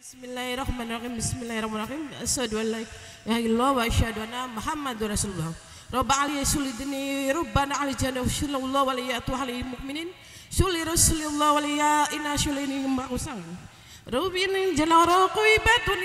Bismillahirrahmanirrahim. Bismillahirrahmanirrahim. Asyhadu an la ilaha illallah wa asyhadu anna Muhammadur Rasulullah. Rabba ali sulidni rabbana ali jana sallallahu wa liya tu halil mukminin. Suli Rasulullah wa liya inna sulini ma'usan. Rubinin jala raqwi batun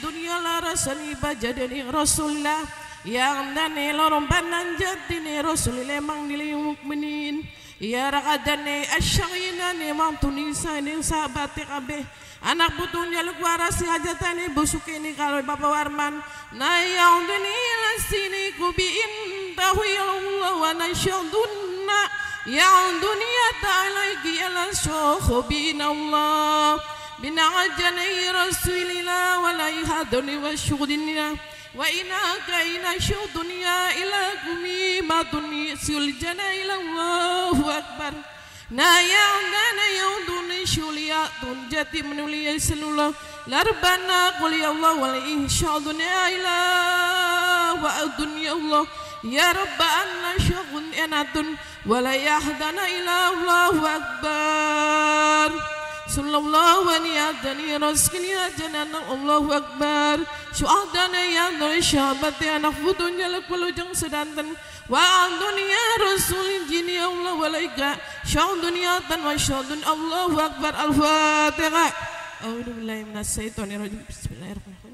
dunya la rasani bajadani rasulullah. Yang dani lorong banan jadini rasulillah mang nilai mukminin. Ya ra'adani asyagina ni mantuni sanin sabati kabeh anak putunya lu kuara si hajatan ibu suki ini kalau bapak warman na yang dunia sini kubi intahu ya Allah wa nasyadunna yang dunia ta'ala ikhiyala syokho bin Allah bin ajani rasulillah wa laihaduni wa syukudinnya wa ina kaina kumi madunni suljana ila Allahu Akbar Nayau nana yau duni shulia tun jati menulia senula larbana kuli Allah wali insya dunia ila wa dunia Allah ya rabba anna syagun enatun wala yahdana ila Allahu sallallahu alaihi wa sallam ya ya Allahu akbar syuhadana ya syahabat ya nafudun ya lakulu jang sedantan wa adun ya rasul jini ya Allah wa laika syahadun ya Allah wa syahadun Allahu akbar al-fatiha A'udhu billahi minas sayyidu wa nirajim bismillahirrahmanirrahim